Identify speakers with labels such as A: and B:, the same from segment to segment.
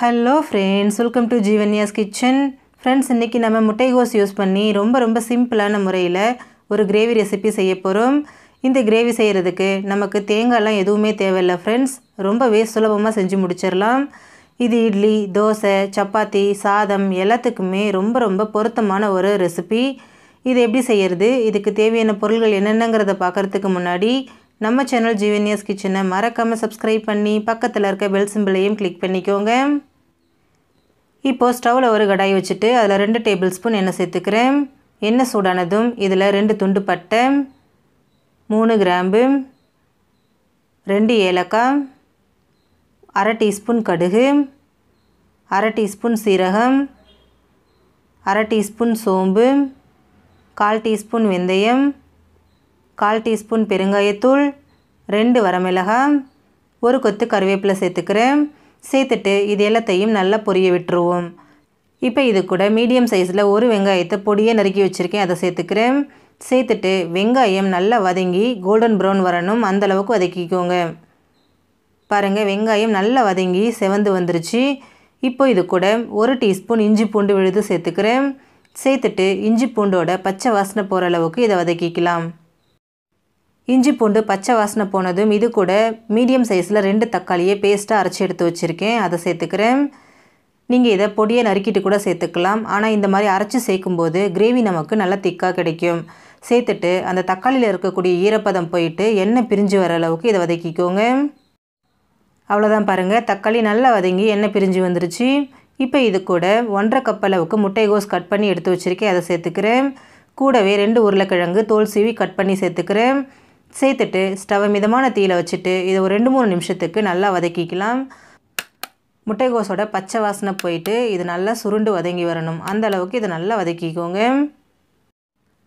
A: hello friends welcome to ஜீவன்யாஸ் kitchen friends இன்றைக்கி நம்ம முட்டை கோஸ் யூஸ் பண்ணி ரொம்ப ரொம்ப சிம்பிளான முறையில் ஒரு கிரேவி ரெசிபி செய்ய போகிறோம் இந்த கிரேவி செய்கிறதுக்கு நமக்கு தேங்காயெலாம் எதுவுமே தேவையில்லை ஃப்ரெண்ட்ஸ் ரொம்பவே சுலபமாக செஞ்சு முடிச்சிடலாம் இது இட்லி தோசை சப்பாத்தி சாதம் எல்லாத்துக்குமே ரொம்ப ரொம்ப பொருத்தமான ஒரு ரெசிபி இது எப்படி செய்கிறது இதுக்கு தேவையான பொருள்கள் என்னென்னங்கிறத பார்க்குறதுக்கு முன்னாடி நம்ம சேனல் ஜிவினியஸ் கிச்சனை மறக்காமல் சப்ஸ்கிரைப் பண்ணி பக்கத்தில் இருக்க பெல் சிம்பிளையும் கிளிக் பண்ணிக்கோங்க இப்போது ஸ்டவ்வில் ஒரு கடாய் வச்சுட்டு அதில் ரெண்டு டேபிள் ஸ்பூன் எண்ணெய் சேர்த்துக்கிறேன் எண்ணெய் சூடானதும் இதில் ரெண்டு துண்டு பட்டை மூணு கிராம்பு ரெண்டு ஏலக்காய் அரை டீஸ்பூன் கடுகு அரை டீஸ்பூன் சீரகம் அரை டீஸ்பூன் சோம்பு கால் டீஸ்பூன் வெந்தயம் கால் டீஸ்பூன் பெருங்காயத்தூள் ரெண்டு வரமிளகாய் ஒரு கொத்து கருவேப்பிலை சேர்த்துக்கிறேன் சேர்த்துட்டு இது எல்லாத்தையும் நல்லா பொரிய விட்டுருவோம் இப்போ இது கூட மீடியம் சைஸில் ஒரு வெங்காயத்தை பொடியே நறுக்கி வச்சுருக்கேன் அதை சேர்த்துக்கிறேன் சேர்த்துட்டு வெங்காயம் நல்லா வதங்கி கோல்டன் ப்ரௌன் வரணும் அந்தளவுக்கு வதக்கிக்கோங்க பாருங்கள் வெங்காயம் நல்லா வதங்கி செவந்து வந்துருச்சு இப்போ இது கூட ஒரு டீஸ்பூன் இஞ்சி பூண்டு விழுது சேர்த்துக்கிறேன் சேர்த்துட்டு இஞ்சி பூண்டோட பச்சை வாசனை போகிற அளவுக்கு இதை வதக்கிக்கலாம் இஞ்சி பூண்டு பச்சை வாசனை போனதும் இது கூட மீடியம் சைஸில் ரெண்டு தக்காளியை பேஸ்ட்டாக அரைச்சி எடுத்து வச்சுருக்கேன் அதை சேர்த்துக்கிறேன் நீங்கள் இதை பொடியை நறுக்கிட்டு கூட சேர்த்துக்கலாம் ஆனால் இந்த மாதிரி அரைச்சி சேர்க்கும்போது கிரேவி நமக்கு நல்லா திக்காக கிடைக்கும் சேர்த்துட்டு அந்த தக்காளியில் இருக்கக்கூடிய ஈரப்பதம் போயிட்டு எண்ணெய் பிரிஞ்சு வர அளவுக்கு இதை வதக்கிக்கோங்க அவ்வளோதான் பாருங்கள் தக்காளி நல்லா வதங்கி எண்ணெய் பிரிஞ்சு வந்துருச்சு இப்போ இது கூட ஒன்றரை கப் அளவுக்கு முட்டைகோஸ் கட் பண்ணி எடுத்து வச்சுருக்கேன் அதை சேர்த்துக்கிறேன் கூடவே ரெண்டு உருளைக்கிழங்கு தோல் சீவி கட் பண்ணி சேர்த்துக்கிறேன் சேர்த்துட்டு ஸ்டவை மிதமான தீயில் வச்சுட்டு இதை ஒரு ரெண்டு மூணு நிமிஷத்துக்கு நல்லா வதக்கிக்கலாம் முட்டைகோஸோட பச்சை வாசனை போயிட்டு இது நல்லா சுருண்டு வதங்கி வரணும் அந்த அளவுக்கு இதை நல்லா வதக்கிக்கோங்க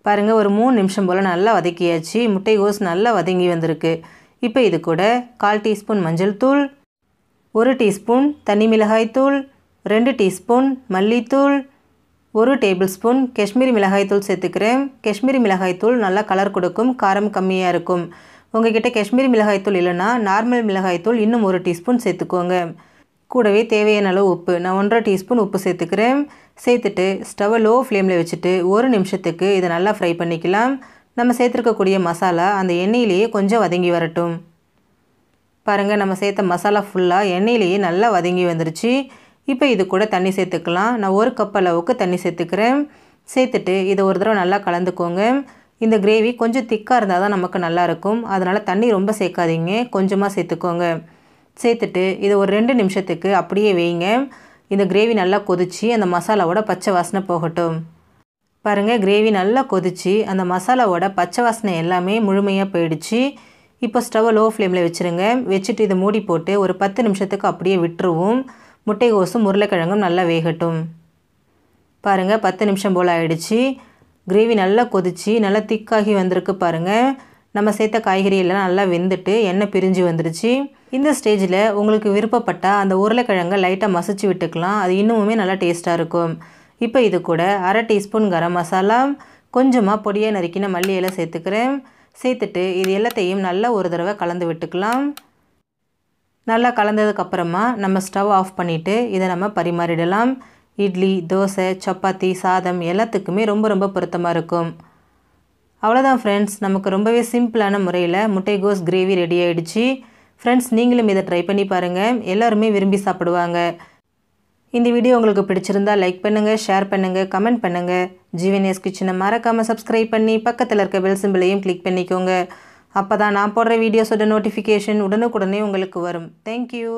A: பாருங்கள் ஒரு மூணு நிமிஷம் போல் நல்லா வதக்கியாச்சு முட்டைகோஸ் நல்லா வதங்கி வந்திருக்கு இப்போ இது கூட கால் டீஸ்பூன் மஞ்சள் தூள் ஒரு டீஸ்பூன் தனி மிளகாய் தூள் ரெண்டு டீஸ்பூன் மல்லித்தூள் ஒரு டேபிள் ஸ்பூன் காஷ்மீரி மிளகாய்த்தூள் சேர்த்துக்கிறேன் காஷ்மீரி மிளகாய்த்தூள் நல்லா கலர் கொடுக்கும் காரம் கம்மியாக இருக்கும் உங்ககிட்ட காஷ்மீரி மிளகாய்த்தூள் இல்லைனா நார்மல் மிளகாய்த்தூள் இன்னும் ஒரு டீஸ்பூன் சேர்த்துக்கோங்க கூடவே தேவையான அளவு உப்பு நான் ஒன்றரை டீஸ்பூன் உப்பு சேர்த்துக்கிறேன் சேர்த்துட்டு ஸ்டவ்வை லோ ஃப்ளேமில் வச்சுட்டு ஒரு நிமிஷத்துக்கு இதை நல்லா ஃப்ரை பண்ணிக்கலாம் நம்ம சேர்த்துருக்கக்கூடிய மசாலா அந்த எண்ணெயிலேயே கொஞ்சம் வதங்கி வரட்டும் பாருங்கள் நம்ம சேர்த்த மசாலா ஃபுல்லாக எண்ணெயிலேயே நல்லா வதங்கி வந்துருச்சு இப்போ இது கூட தண்ணி சேர்த்துக்கலாம் நான் ஒரு கப் அளவுக்கு தண்ணி சேர்த்துக்கிறேன் சேர்த்துட்டு இதை ஒரு தடவை நல்லா கலந்துக்கோங்க இந்த கிரேவி கொஞ்சம் திக்காக இருந்தால் தான் நமக்கு நல்லாயிருக்கும் அதனால் தண்ணி ரொம்ப சேர்க்காதீங்க கொஞ்சமாக சேர்த்துக்கோங்க சேர்த்துட்டு இதை ஒரு ரெண்டு நிமிஷத்துக்கு அப்படியே வைங்க இந்த கிரேவி நல்லா கொதித்து அந்த மசாலாவோட பச்சை வாசனை போகட்டும் பாருங்கள் கிரேவி நல்லா கொதித்து அந்த மசாலாவோட பச்சை வாசனை எல்லாமே முழுமையாக போயிடுச்சு இப்போ ஸ்டவ் லோ ஃப்ளேமில் வச்சுருங்க வச்சுட்டு இதை மூடி போட்டு ஒரு பத்து நிமிஷத்துக்கு அப்படியே விட்டுருவோம் முட்டைகோசும் உருளைக்கிழங்கும் நல்லா வேகட்டும் பாருங்கள் பத்து நிமிஷம் போல் ஆகிடுச்சி கிரேவி நல்லா கொதிச்சு நல்லா திக்காகி வந்திருக்கு பாருங்கள் நம்ம சேர்த்த காய்கறி எல்லாம் நல்லா வெந்துட்டு எண்ணெய் பிரிஞ்சு வந்துடுச்சு இந்த ஸ்டேஜில் உங்களுக்கு விருப்பப்பட்டால் அந்த உருளைக்கிழங்கை லைட்டாக மசிச்சு விட்டுக்கலாம் அது இன்னுமுமே நல்லா டேஸ்ட்டாக இருக்கும் இப்போ இது கூட அரை டீஸ்பூன் கரம் மசாலா கொஞ்சமாக பொடியாக நறுக்கின மல்லி எல்லாம் சேர்த்துக்கிறேன் சேர்த்துட்டு இது எல்லாத்தையும் நல்லா ஒரு தடவை கலந்து விட்டுக்கலாம் நல்லா கலந்ததுக்கப்புறமா நம்ம ஸ்டவ் ஆஃப் பண்ணிவிட்டு இதை நம்ம பரிமாறிடலாம் இட்லி தோசை சப்பாத்தி சாதம் எல்லாத்துக்குமே ரொம்ப ரொம்ப பொருத்தமாக இருக்கும் அவ்வளோதான் ஃப்ரெண்ட்ஸ் நமக்கு ரொம்பவே சிம்பிளான முறையில் முட்டைகோஸ் கிரேவி ரெடி ஆகிடுச்சு ஃப்ரெண்ட்ஸ் நீங்களும் இதை ட்ரை பண்ணி பாருங்கள் எல்லாருமே விரும்பி சாப்பிடுவாங்க இந்த வீடியோ உங்களுக்கு பிடிச்சிருந்தா லைக் பண்ணுங்கள் ஷேர் பண்ணுங்கள் கமெண்ட் பண்ணுங்கள் ஜிவிஎன்எஸ் கிச்சனை மறக்காமல் சப்ஸ்கிரைப் பண்ணி பக்கத்தில் இருக்க பெல் சிம்பிளையும் கிளிக் பண்ணிக்கோங்க அப்போ தான் நான் போடுற வீடியோஸோட நோட்டிஃபிகேஷன் உடனுக்குடனே உங்களுக்கு வரும் தேங்க்யூ